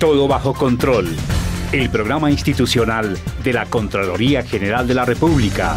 Todo bajo control. El programa institucional de la Contraloría General de la República.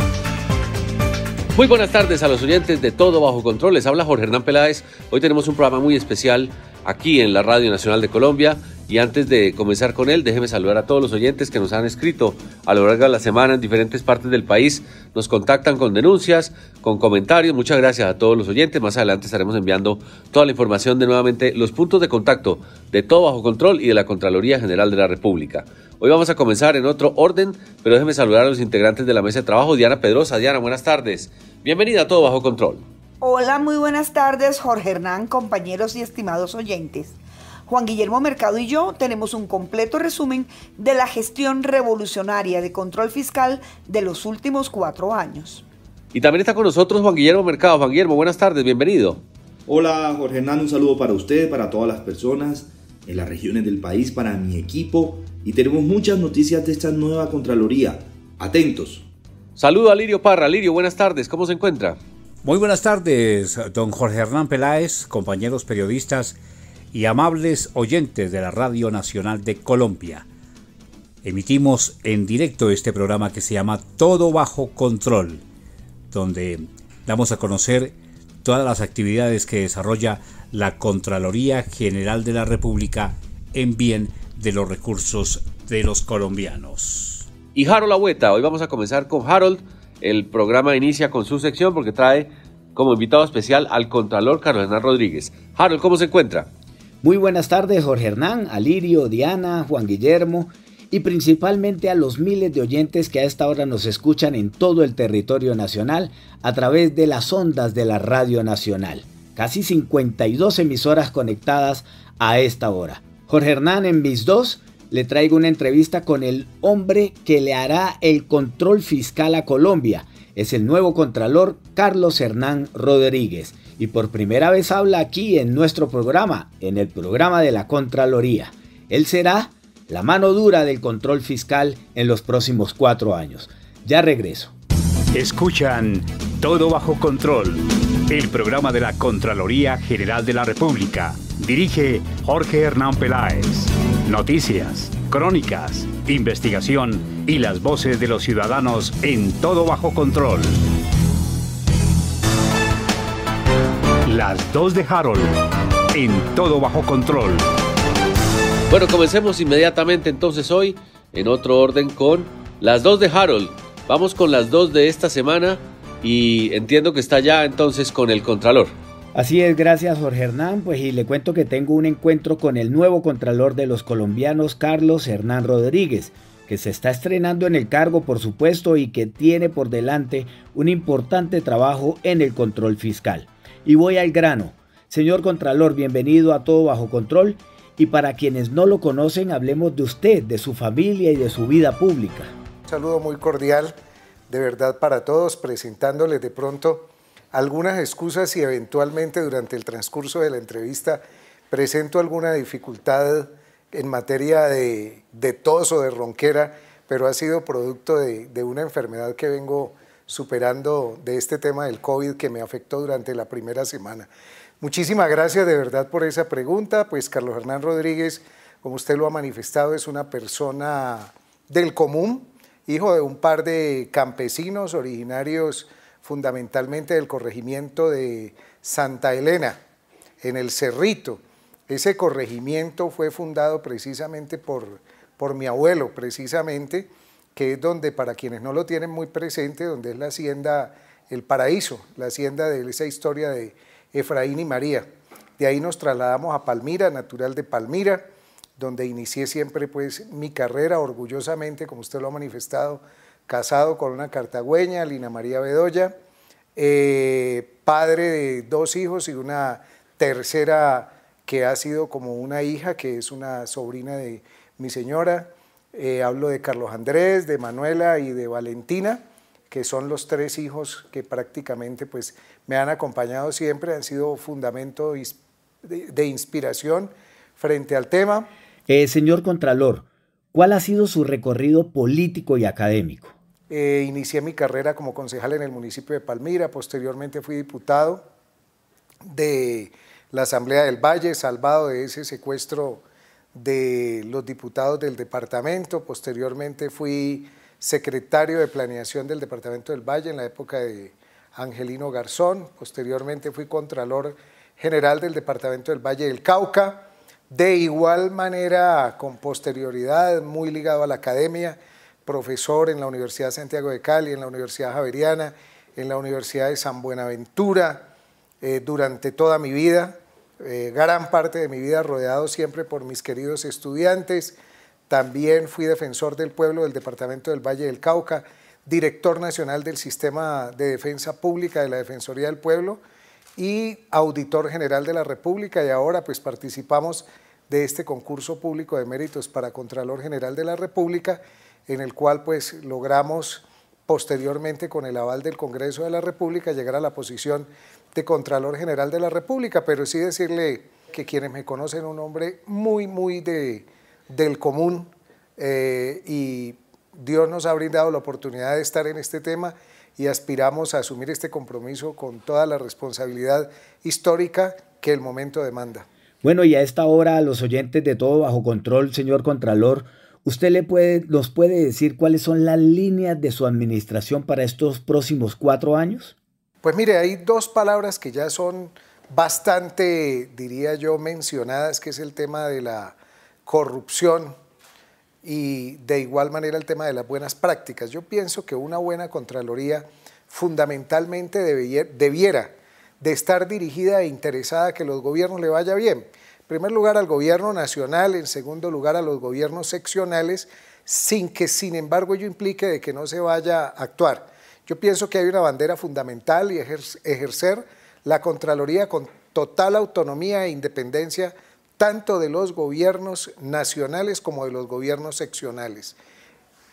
Muy buenas tardes a los oyentes de Todo Bajo Control. Les habla Jorge Hernán Peláez. Hoy tenemos un programa muy especial aquí en la Radio Nacional de Colombia y antes de comenzar con él, déjeme saludar a todos los oyentes que nos han escrito a lo largo de la semana en diferentes partes del país. Nos contactan con denuncias, con comentarios. Muchas gracias a todos los oyentes. Más adelante estaremos enviando toda la información de nuevamente los puntos de contacto de todo bajo control y de la Contraloría General de la República. Hoy vamos a comenzar en otro orden, pero déjeme saludar a los integrantes de la mesa de trabajo. Diana Pedrosa, Diana, buenas tardes. Bienvenida a Todo Bajo Control. Hola, muy buenas tardes, Jorge Hernán, compañeros y estimados oyentes. Juan Guillermo Mercado y yo tenemos un completo resumen de la gestión revolucionaria de control fiscal de los últimos cuatro años. Y también está con nosotros Juan Guillermo Mercado. Juan Guillermo, buenas tardes, bienvenido. Hola Jorge Hernán, un saludo para usted, para todas las personas en las regiones del país, para mi equipo y tenemos muchas noticias de esta nueva Contraloría. Atentos. Saludo a Lirio Parra. Lirio, buenas tardes, ¿cómo se encuentra? Muy buenas tardes, don Jorge Hernán Peláez, compañeros periodistas y amables oyentes de la Radio Nacional de Colombia. Emitimos en directo este programa que se llama Todo bajo control, donde damos a conocer todas las actividades que desarrolla la Contraloría General de la República en bien de los recursos de los colombianos. Y Harold Agüeta, hoy vamos a comenzar con Harold. El programa inicia con su sección porque trae como invitado especial al Contralor Carolina Rodríguez. Harold, ¿cómo se encuentra? Muy buenas tardes Jorge Hernán, Alirio, Diana, Juan Guillermo y principalmente a los miles de oyentes que a esta hora nos escuchan en todo el territorio nacional a través de las ondas de la Radio Nacional. Casi 52 emisoras conectadas a esta hora. Jorge Hernán en Mis dos, le traigo una entrevista con el hombre que le hará el control fiscal a Colombia. Es el nuevo contralor Carlos Hernán Rodríguez y por primera vez habla aquí en nuestro programa, en el programa de la Contraloría. Él será la mano dura del control fiscal en los próximos cuatro años. Ya regreso. Escuchan Todo Bajo Control, el programa de la Contraloría General de la República. Dirige Jorge Hernán Peláez. Noticias, crónicas, investigación y las voces de los ciudadanos en Todo Bajo Control. Las 2 de Harold, en todo bajo control. Bueno, comencemos inmediatamente entonces hoy, en otro orden, con las dos de Harold. Vamos con las dos de esta semana y entiendo que está ya entonces con el Contralor. Así es, gracias Jorge Hernán. Pues y le cuento que tengo un encuentro con el nuevo Contralor de los colombianos, Carlos Hernán Rodríguez que se está estrenando en el cargo por supuesto y que tiene por delante un importante trabajo en el control fiscal. Y voy al grano. Señor Contralor, bienvenido a Todo Bajo Control. Y para quienes no lo conocen, hablemos de usted, de su familia y de su vida pública. Un saludo muy cordial, de verdad, para todos, presentándoles de pronto algunas excusas y eventualmente durante el transcurso de la entrevista presento alguna dificultad en materia de, tos o de ronquera, pero ha sido producto de, una enfermedad que vengo superando de este tema del COVID que me afectó durante la primera semana. Muchísimas gracias de verdad por esa pregunta, pues Carlos Hernán Rodríguez, como usted lo ha manifestado, es una persona del común, hijo de un par de campesinos originarios fundamentalmente del corregimiento de Santa Elena, en el Cerrito. Ese corregimiento fue fundado precisamente por, por mi abuelo, precisamente, que es donde, para quienes no lo tienen muy presente, donde es la hacienda, el paraíso, la hacienda de esa historia de Efraín y María. De ahí nos trasladamos a Palmira, natural de Palmira, donde inicié siempre pues mi carrera orgullosamente, como usted lo ha manifestado, casado con una cartagüeña, Lina María Bedoya, eh, padre de dos hijos y una tercera que ha sido como una hija, que es una sobrina de mi señora, eh, hablo de Carlos Andrés, de Manuela y de Valentina, que son los tres hijos que prácticamente pues, me han acompañado siempre, han sido fundamento de inspiración frente al tema. Eh, señor Contralor, ¿cuál ha sido su recorrido político y académico? Eh, inicié mi carrera como concejal en el municipio de Palmira, posteriormente fui diputado de la Asamblea del Valle, salvado de ese secuestro de los diputados del departamento, posteriormente fui secretario de planeación del departamento del Valle en la época de Angelino Garzón, posteriormente fui contralor general del departamento del Valle del Cauca, de igual manera, con posterioridad, muy ligado a la academia, profesor en la Universidad Santiago de Cali, en la Universidad Javeriana, en la Universidad de San Buenaventura, eh, durante toda mi vida. Eh, gran parte de mi vida rodeado siempre por mis queridos estudiantes. También fui defensor del pueblo del Departamento del Valle del Cauca, director nacional del Sistema de Defensa Pública de la Defensoría del Pueblo y auditor general de la República y ahora pues participamos de este concurso público de méritos para Contralor General de la República en el cual pues logramos posteriormente con el aval del Congreso de la República llegar a la posición de Contralor General de la República, pero sí decirle que quienes me conocen un hombre muy, muy de, del común eh, y Dios nos ha brindado la oportunidad de estar en este tema y aspiramos a asumir este compromiso con toda la responsabilidad histórica que el momento demanda. Bueno, y a esta hora a los oyentes de todo bajo control, señor Contralor, Usted le puede, nos puede decir cuáles son las líneas de su administración para estos próximos cuatro años. Pues mire, hay dos palabras que ya son bastante, diría yo, mencionadas, que es el tema de la corrupción y de igual manera el tema de las buenas prácticas. Yo pienso que una buena Contraloría fundamentalmente debiera, de estar dirigida e interesada a que los gobiernos le vaya bien en primer lugar al gobierno nacional, en segundo lugar a los gobiernos seccionales, sin que sin embargo ello implique de que no se vaya a actuar. Yo pienso que hay una bandera fundamental y ejercer la Contraloría con total autonomía e independencia tanto de los gobiernos nacionales como de los gobiernos seccionales.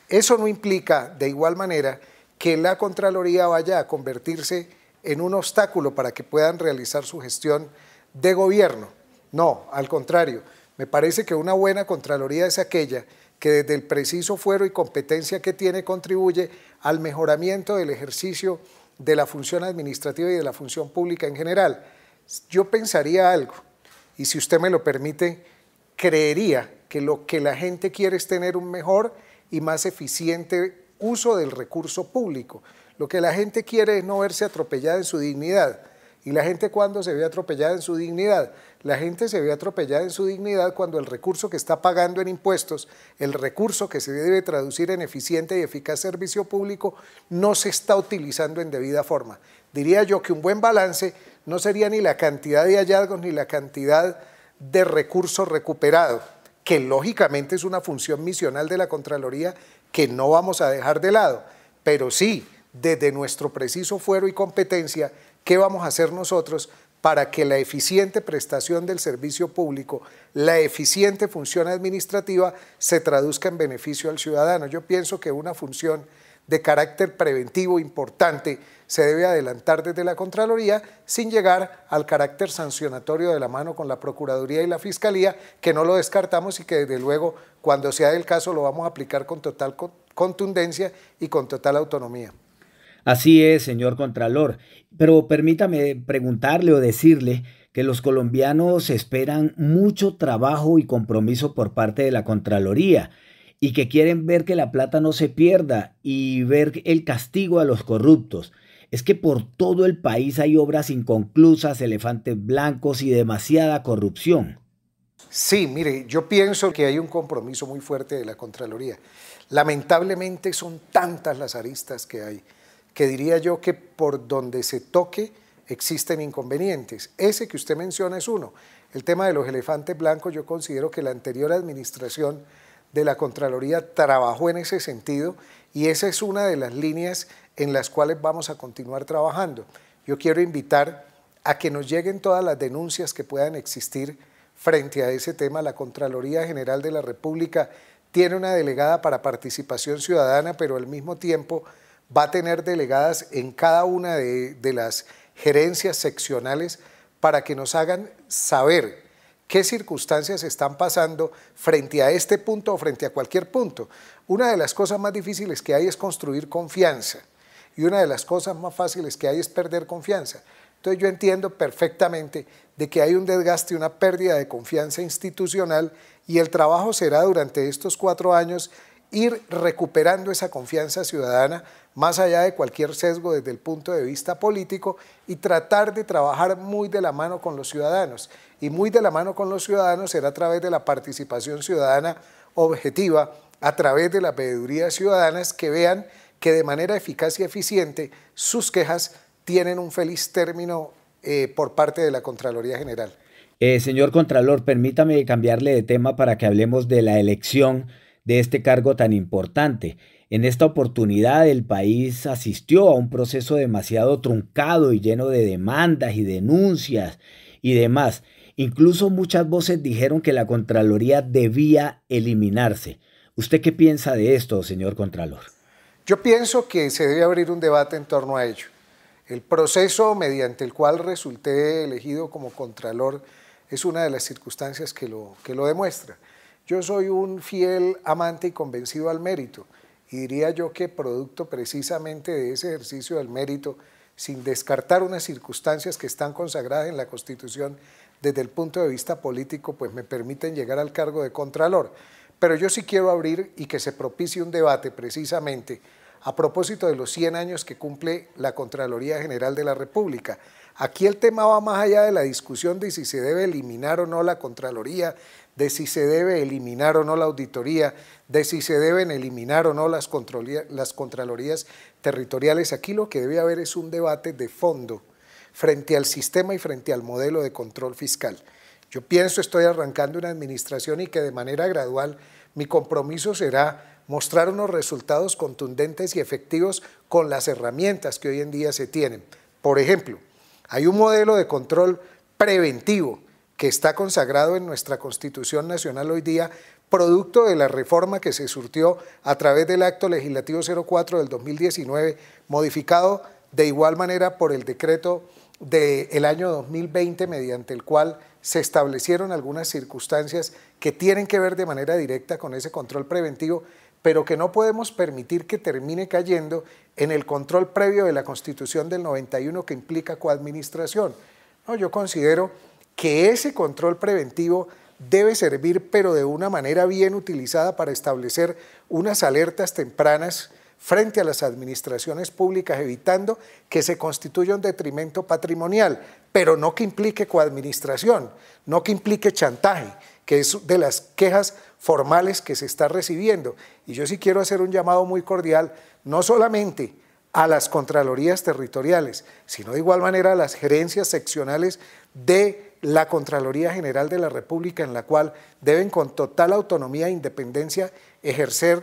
Eso no implica de igual manera que la Contraloría vaya a convertirse en un obstáculo para que puedan realizar su gestión de gobierno. No, al contrario, me parece que una buena Contraloría es aquella que desde el preciso fuero y competencia que tiene contribuye al mejoramiento del ejercicio de la función administrativa y de la función pública en general. Yo pensaría algo, y si usted me lo permite, creería que lo que la gente quiere es tener un mejor y más eficiente uso del recurso público. Lo que la gente quiere es no verse atropellada en su dignidad ¿Y la gente cuando se ve atropellada en su dignidad? La gente se ve atropellada en su dignidad cuando el recurso que está pagando en impuestos, el recurso que se debe traducir en eficiente y eficaz servicio público, no se está utilizando en debida forma. Diría yo que un buen balance no sería ni la cantidad de hallazgos ni la cantidad de recursos recuperados, que lógicamente es una función misional de la Contraloría que no vamos a dejar de lado, pero sí, desde nuestro preciso fuero y competencia, ¿Qué vamos a hacer nosotros para que la eficiente prestación del servicio público, la eficiente función administrativa se traduzca en beneficio al ciudadano? Yo pienso que una función de carácter preventivo importante se debe adelantar desde la Contraloría sin llegar al carácter sancionatorio de la mano con la Procuraduría y la Fiscalía, que no lo descartamos y que desde luego cuando sea el caso lo vamos a aplicar con total contundencia y con total autonomía. Así es, señor Contralor. Pero permítame preguntarle o decirle que los colombianos esperan mucho trabajo y compromiso por parte de la Contraloría y que quieren ver que la plata no se pierda y ver el castigo a los corruptos. Es que por todo el país hay obras inconclusas, elefantes blancos y demasiada corrupción. Sí, mire, yo pienso que hay un compromiso muy fuerte de la Contraloría. Lamentablemente son tantas las aristas que hay que diría yo que por donde se toque existen inconvenientes. Ese que usted menciona es uno. El tema de los elefantes blancos, yo considero que la anterior administración de la Contraloría trabajó en ese sentido y esa es una de las líneas en las cuales vamos a continuar trabajando. Yo quiero invitar a que nos lleguen todas las denuncias que puedan existir frente a ese tema. La Contraloría General de la República tiene una delegada para participación ciudadana, pero al mismo tiempo va a tener delegadas en cada una de, las gerencias seccionales para que nos hagan saber qué circunstancias están pasando frente a este punto o frente a cualquier punto. Una de las cosas más difíciles que hay es construir confianza y una de las cosas más fáciles que hay es perder confianza. Entonces yo entiendo perfectamente de que hay un desgaste, una pérdida de confianza institucional y el trabajo será durante estos cuatro años ir recuperando esa confianza ciudadana más allá de cualquier sesgo desde el punto de vista político y tratar de trabajar muy de la mano con los ciudadanos. Y muy de la mano con los ciudadanos será a través de la participación ciudadana objetiva, a través de las veedurías ciudadanas que vean que de manera eficaz y eficiente sus quejas tienen un feliz término eh, por parte de la Contraloría General. Eh, señor Contralor, permítame cambiarle de tema para que hablemos de la elección de este cargo tan importante. En esta oportunidad el país asistió a un proceso demasiado truncado y lleno de demandas y denuncias y demás. Incluso muchas voces dijeron que la Contraloría debía eliminarse. ¿Usted qué piensa de esto, señor Contralor? Yo pienso que se debe abrir un debate en torno a ello. El proceso mediante el cual resulté elegido como Contralor es una de las circunstancias que lo, que lo demuestra. Yo soy un fiel amante y convencido al mérito. Y diría yo que producto precisamente de ese ejercicio del mérito, sin descartar unas circunstancias que están consagradas en la Constitución desde el punto de vista político, pues me permiten llegar al cargo de Contralor. Pero yo sí quiero abrir y que se propicie un debate precisamente a propósito de los 100 años que cumple la Contraloría General de la República. Aquí el tema va más allá de la discusión de si se debe eliminar o no la Contraloría, de si se debe eliminar o no la auditoría, de si se deben eliminar o no las, contralorías territoriales. Aquí lo que debe haber es un debate de fondo frente al sistema y frente al modelo de control fiscal. Yo pienso, estoy arrancando una administración y que de manera gradual mi compromiso será mostrar unos resultados contundentes y efectivos con las herramientas que hoy en día se tienen. Por ejemplo, hay un modelo de control preventivo que está consagrado en nuestra Constitución Nacional hoy día, producto de la reforma que se surtió a través del Acto Legislativo 04 del 2019, modificado de igual manera por el decreto del año 2020, mediante el cual se establecieron algunas circunstancias que tienen que ver de manera directa con ese control preventivo, pero que no podemos permitir que termine cayendo en el control previo de la Constitución del 91 que implica coadministración. No, yo considero que ese control preventivo debe servir, pero de una manera bien utilizada para establecer unas alertas tempranas frente a las administraciones públicas, evitando que se constituya un detrimento patrimonial, pero no que implique coadministración, no que implique chantaje, que es de las quejas formales que se está recibiendo. Y yo sí quiero hacer un llamado muy cordial, no solamente a las Contralorías Territoriales, sino de igual manera a las gerencias seccionales de la Contraloría General de la República, en la cual deben con total autonomía e independencia ejercer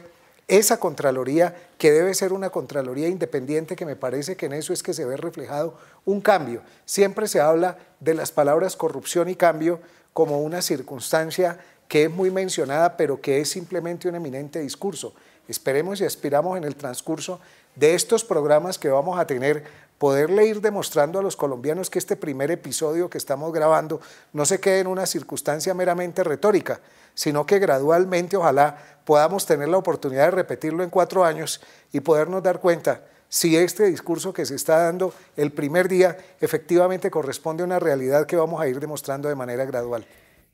esa Contraloría, que debe ser una Contraloría independiente, que me parece que en eso es que se ve reflejado un cambio. Siempre se habla de las palabras corrupción y cambio como una circunstancia que es muy mencionada, pero que es simplemente un eminente discurso. Esperemos y aspiramos en el transcurso de estos programas que vamos a tener, poderle ir demostrando a los colombianos que este primer episodio que estamos grabando no se quede en una circunstancia meramente retórica, sino que gradualmente ojalá podamos tener la oportunidad de repetirlo en cuatro años y podernos dar cuenta si este discurso que se está dando el primer día efectivamente corresponde a una realidad que vamos a ir demostrando de manera gradual.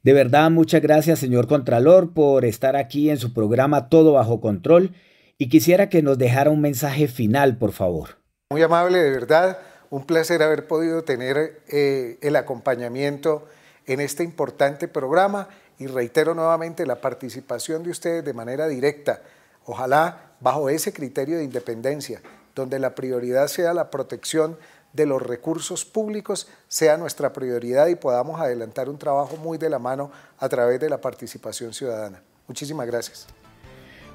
De verdad, muchas gracias, señor Contralor, por estar aquí en su programa Todo Bajo Control. Y quisiera que nos dejara un mensaje final, por favor. Muy amable, de verdad. Un placer haber podido tener eh, el acompañamiento en este importante programa y reitero nuevamente la participación de ustedes de manera directa, ojalá bajo ese criterio de independencia, donde la prioridad sea la protección de los recursos públicos, sea nuestra prioridad y podamos adelantar un trabajo muy de la mano a través de la participación ciudadana. Muchísimas gracias.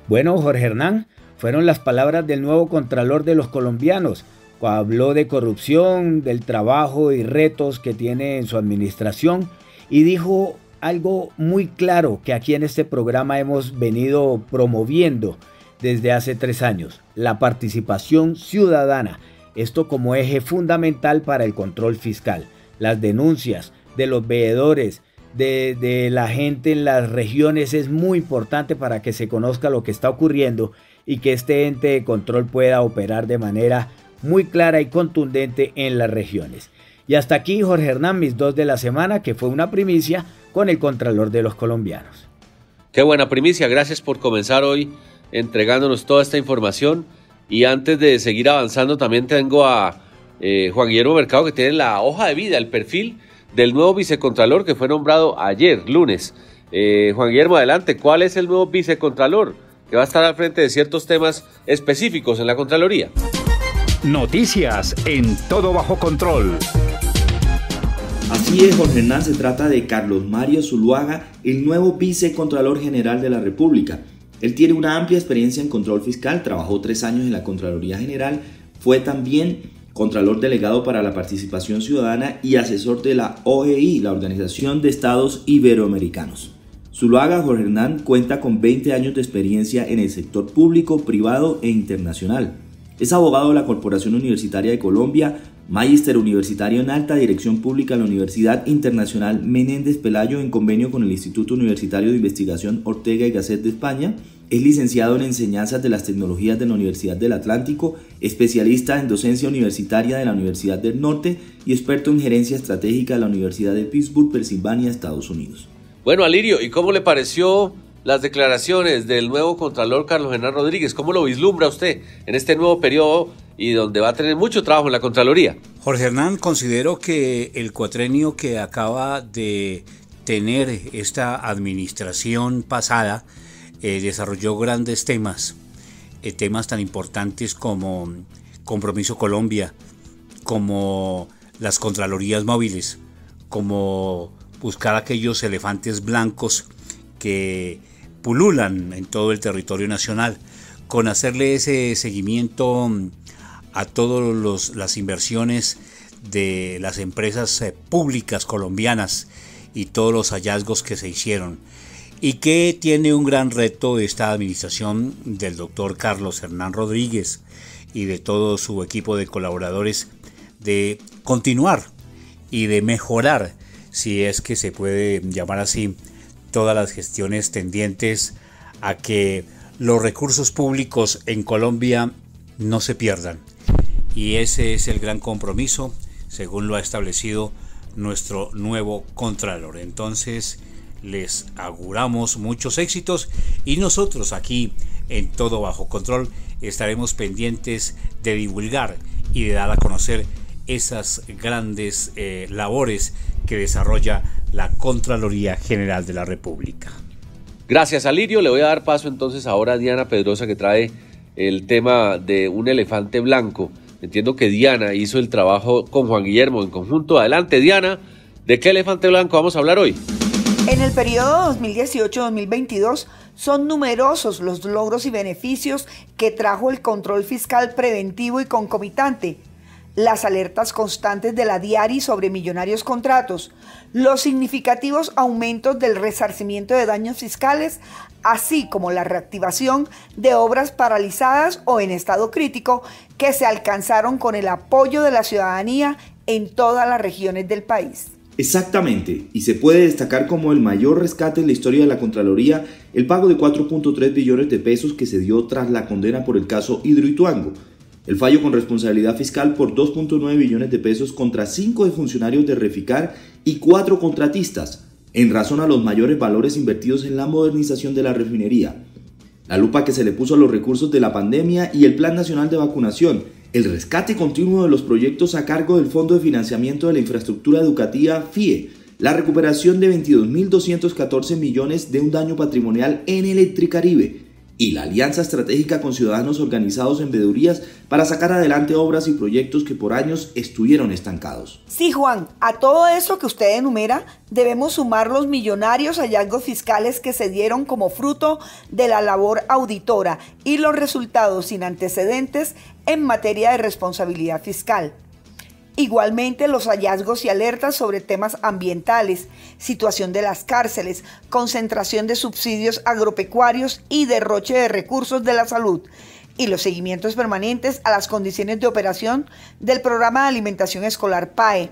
Bueno, Jorge Hernán, fueron las palabras del nuevo Contralor de los colombianos. Habló de corrupción, del trabajo y retos que tiene en su administración y dijo algo muy claro que aquí en este programa hemos venido promoviendo desde hace tres años, la participación ciudadana, esto como eje fundamental para el control fiscal, las denuncias de los veedores, de, la gente en las regiones es muy importante para que se conozca lo que está ocurriendo y que este ente de control pueda operar de manera muy clara y contundente en las regiones. Y hasta aquí Jorge Hernán, mis dos de la semana, que fue una primicia con el Contralor de los Colombianos. Qué buena primicia, gracias por comenzar hoy entregándonos toda esta información. Y antes de seguir avanzando, también tengo a eh, Juan Guillermo Mercado que tiene la hoja de vida, el perfil del nuevo vicecontralor que fue nombrado ayer, lunes. Eh, Juan Guillermo, adelante, ¿cuál es el nuevo vicecontralor que va a estar al frente de ciertos temas específicos en la Contraloría? Noticias en todo bajo control. Así es, Jorge Hernán, se trata de Carlos Mario Zuluaga, el nuevo vicecontralor general de la República. Él tiene una amplia experiencia en control fiscal, trabajó tres años en la Contraloría General, fue también Contralor Delegado para la Participación Ciudadana y asesor de la OEI, la Organización de Estados Iberoamericanos. Zuluaga Jorge Hernán cuenta con 20 años de experiencia en el sector público, privado e internacional. Es abogado de la Corporación Universitaria de Colombia, magíster universitario en alta dirección pública en la Universidad Internacional Menéndez Pelayo en convenio con el Instituto Universitario de Investigación Ortega y Gasset de España es licenciado en Enseñanzas de las Tecnologías de la Universidad del Atlántico, especialista en docencia universitaria de la Universidad del Norte y experto en gerencia estratégica de la Universidad de Pittsburgh, Pensilvania, Estados Unidos. Bueno, Alirio, ¿y cómo le pareció las declaraciones del nuevo Contralor Carlos Hernán Rodríguez? ¿Cómo lo vislumbra usted en este nuevo periodo y donde va a tener mucho trabajo en la Contraloría? Jorge Hernán, considero que el cuatrenio que acaba de tener esta administración pasada, eh, desarrolló grandes temas, eh, temas tan importantes como Compromiso Colombia, como las Contralorías Móviles, como buscar aquellos elefantes blancos que pululan en todo el territorio nacional, con hacerle ese seguimiento a todas las inversiones de las empresas eh, públicas colombianas y todos los hallazgos que se hicieron y que tiene un gran reto de esta administración del doctor Carlos Hernán Rodríguez y de todo su equipo de colaboradores de continuar y de mejorar, si es que se puede llamar así, todas las gestiones tendientes a que los recursos públicos en Colombia no se pierdan. Y ese es el gran compromiso, según lo ha establecido nuestro nuevo Contralor. Entonces, les auguramos muchos éxitos y nosotros aquí en Todo Bajo Control estaremos pendientes de divulgar y de dar a conocer esas grandes eh, labores que desarrolla la Contraloría General de la República. Gracias, a lirio Le voy a dar paso entonces ahora a Diana Pedrosa que trae el tema de un elefante blanco. Entiendo que Diana hizo el trabajo con Juan Guillermo en conjunto. Adelante, Diana. ¿De qué elefante blanco vamos a hablar hoy? En el periodo 2018-2022 son numerosos los logros y beneficios que trajo el control fiscal preventivo y concomitante, las alertas constantes de la DIARI sobre millonarios contratos, los significativos aumentos del resarcimiento de daños fiscales, así como la reactivación de obras paralizadas o en estado crítico que se alcanzaron con el apoyo de la ciudadanía en todas las regiones del país. Exactamente, y se puede destacar como el mayor rescate en la historia de la Contraloría el pago de 4.3 billones de pesos que se dio tras la condena por el caso Hidroituango, el fallo con responsabilidad fiscal por 2.9 billones de pesos contra 5 funcionarios de Reficar y 4 contratistas, en razón a los mayores valores invertidos en la modernización de la refinería. La lupa que se le puso a los recursos de la pandemia y el Plan Nacional de Vacunación, el rescate continuo de los proyectos a cargo del Fondo de Financiamiento de la Infraestructura Educativa FIE, la recuperación de 22.214 millones de un daño patrimonial en Electricaribe, y la Alianza Estratégica con Ciudadanos Organizados en Vedurías para sacar adelante obras y proyectos que por años estuvieron estancados. Sí, Juan, a todo eso que usted enumera, debemos sumar los millonarios hallazgos fiscales que se dieron como fruto de la labor auditora y los resultados sin antecedentes en materia de responsabilidad fiscal. Igualmente los hallazgos y alertas sobre temas ambientales, situación de las cárceles, concentración de subsidios agropecuarios y derroche de recursos de la salud, y los seguimientos permanentes a las condiciones de operación del programa de alimentación escolar PAE,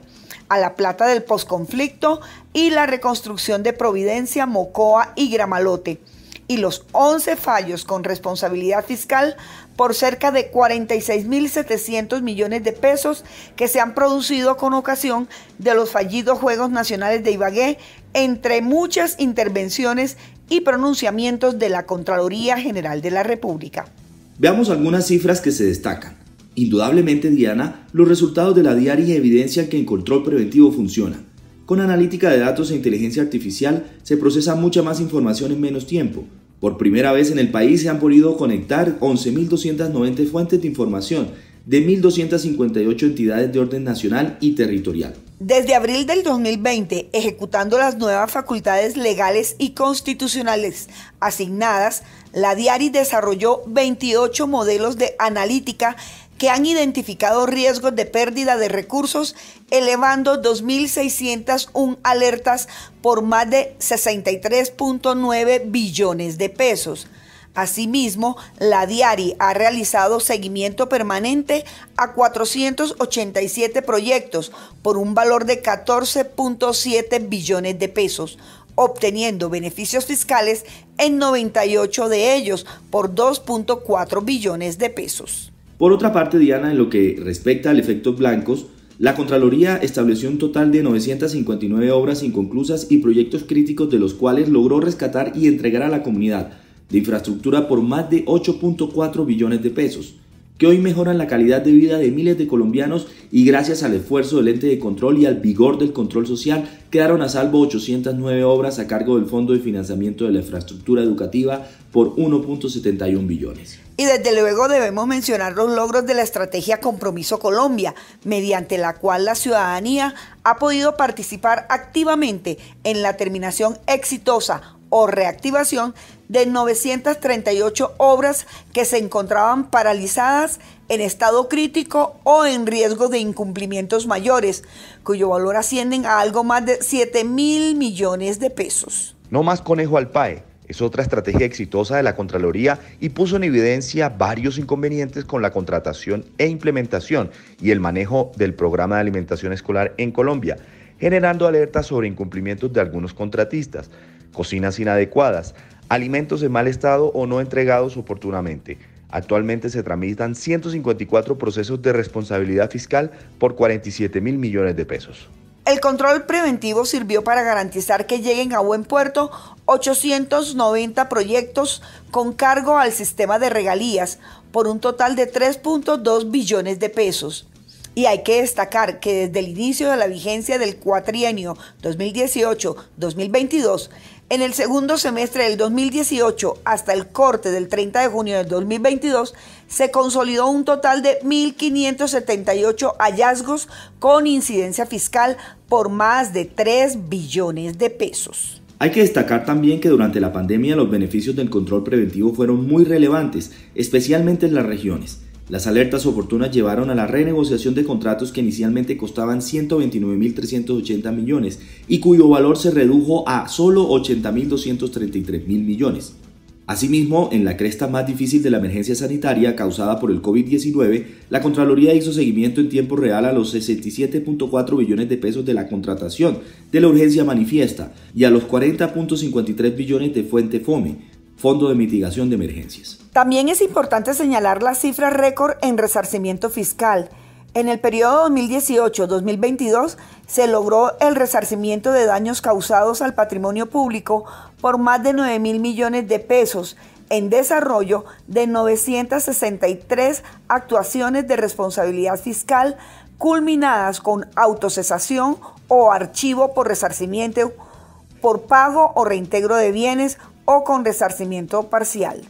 a la plata del posconflicto y la reconstrucción de Providencia, Mocoa y Gramalote, y los 11 fallos con responsabilidad fiscal por cerca de 46.700 millones de pesos que se han producido con ocasión de los fallidos Juegos Nacionales de Ibagué, entre muchas intervenciones y pronunciamientos de la Contraloría General de la República. Veamos algunas cifras que se destacan. Indudablemente, Diana, los resultados de la diaria evidencian que el control preventivo funciona. Con analítica de datos e inteligencia artificial se procesa mucha más información en menos tiempo, por primera vez en el país se han podido conectar 11.290 fuentes de información de 1.258 entidades de orden nacional y territorial. Desde abril del 2020, ejecutando las nuevas facultades legales y constitucionales asignadas, la Diari desarrolló 28 modelos de analítica que han identificado riesgos de pérdida de recursos, elevando 2.601 alertas por más de 63.9 billones de pesos. Asimismo, la Diari ha realizado seguimiento permanente a 487 proyectos por un valor de 14.7 billones de pesos, obteniendo beneficios fiscales en 98 de ellos por 2.4 billones de pesos. Por otra parte, Diana, en lo que respecta al efecto blancos, la Contraloría estableció un total de 959 obras inconclusas y proyectos críticos de los cuales logró rescatar y entregar a la comunidad de infraestructura por más de 8.4 billones de pesos que hoy mejoran la calidad de vida de miles de colombianos y gracias al esfuerzo del ente de control y al vigor del control social quedaron a salvo 809 obras a cargo del Fondo de Financiamiento de la Infraestructura Educativa por 1.71 billones. Y desde luego debemos mencionar los logros de la estrategia Compromiso Colombia, mediante la cual la ciudadanía ha podido participar activamente en la terminación exitosa o reactivación de 938 obras que se encontraban paralizadas en estado crítico o en riesgo de incumplimientos mayores, cuyo valor ascienden a algo más de 7 mil millones de pesos. No más conejo al PAE. Es otra estrategia exitosa de la Contraloría y puso en evidencia varios inconvenientes con la contratación e implementación y el manejo del programa de alimentación escolar en Colombia, generando alertas sobre incumplimientos de algunos contratistas, cocinas inadecuadas, alimentos en mal estado o no entregados oportunamente. Actualmente se tramitan 154 procesos de responsabilidad fiscal por 47 mil millones de pesos. El control preventivo sirvió para garantizar que lleguen a buen puerto 890 proyectos con cargo al sistema de regalías por un total de 3.2 billones de pesos. Y hay que destacar que desde el inicio de la vigencia del cuatrienio 2018-2022, en el segundo semestre del 2018 hasta el corte del 30 de junio del 2022, se consolidó un total de 1.578 hallazgos con incidencia fiscal por más de 3 billones de pesos. Hay que destacar también que durante la pandemia los beneficios del control preventivo fueron muy relevantes, especialmente en las regiones. Las alertas oportunas llevaron a la renegociación de contratos que inicialmente costaban 129.380 millones y cuyo valor se redujo a solo 80.233.000 millones. Asimismo, en la cresta más difícil de la emergencia sanitaria causada por el COVID-19, la Contraloría hizo seguimiento en tiempo real a los 67.4 billones de pesos de la contratación de la urgencia manifiesta y a los 40.53 billones de fuente FOME, Fondo de Mitigación de Emergencias. También es importante señalar la cifra récord en resarcimiento fiscal. En el periodo 2018-2022 se logró el resarcimiento de daños causados al patrimonio público por más de 9 mil millones de pesos en desarrollo de 963 actuaciones de responsabilidad fiscal culminadas con autocesación o archivo por resarcimiento por pago o reintegro de bienes o con resarcimiento parcial.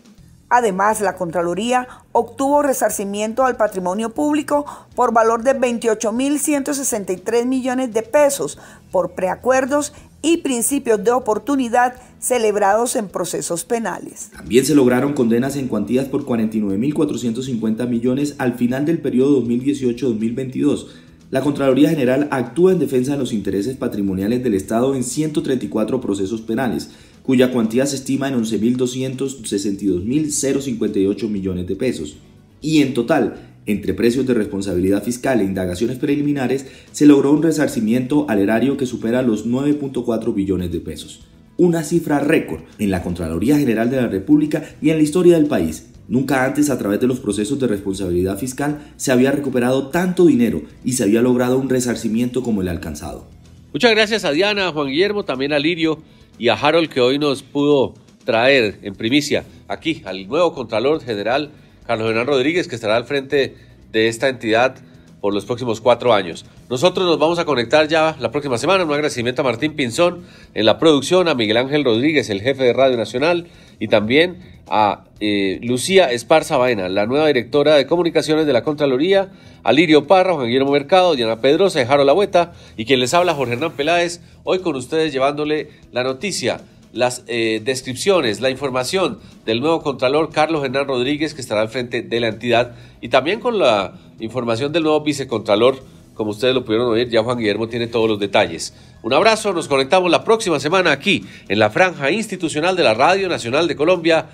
Además, la Contraloría obtuvo resarcimiento al patrimonio público por valor de 28.163 millones de pesos por preacuerdos y principios de oportunidad celebrados en procesos penales. También se lograron condenas en cuantías por 49.450 millones al final del periodo 2018-2022. La Contraloría General actúa en defensa de los intereses patrimoniales del Estado en 134 procesos penales cuya cuantía se estima en 11.262.058 millones de pesos. Y en total, entre precios de responsabilidad fiscal e indagaciones preliminares, se logró un resarcimiento al erario que supera los 9.4 billones de pesos. Una cifra récord en la Contraloría General de la República y en la historia del país. Nunca antes a través de los procesos de responsabilidad fiscal se había recuperado tanto dinero y se había logrado un resarcimiento como el alcanzado. Muchas gracias a Diana, Juan Guillermo, también a Lirio y a Harold que hoy nos pudo traer en primicia aquí al nuevo Contralor General Carlos Hernán Rodríguez que estará al frente de esta entidad por los próximos cuatro años. Nosotros nos vamos a conectar ya la próxima semana. Un agradecimiento a Martín Pinzón en la producción, a Miguel Ángel Rodríguez, el jefe de Radio Nacional, y también a eh, Lucía Esparza Baena, la nueva directora de comunicaciones de la Contraloría, a Lirio Parra, Juan Guillermo Mercado, Diana Pedrosa, Jaro La Hueta y quien les habla Jorge Hernán Peláez, hoy con ustedes llevándole la noticia las eh, descripciones, la información del nuevo Contralor Carlos Hernán Rodríguez, que estará al frente de la entidad, y también con la información del nuevo Vicecontralor, como ustedes lo pudieron oír, ya Juan Guillermo tiene todos los detalles. Un abrazo, nos conectamos la próxima semana aquí, en la franja institucional de la Radio Nacional de Colombia,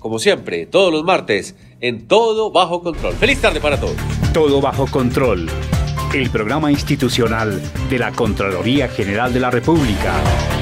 como siempre, todos los martes, en Todo Bajo Control. Feliz tarde para todos. Todo Bajo Control, el programa institucional de la Contraloría General de la República.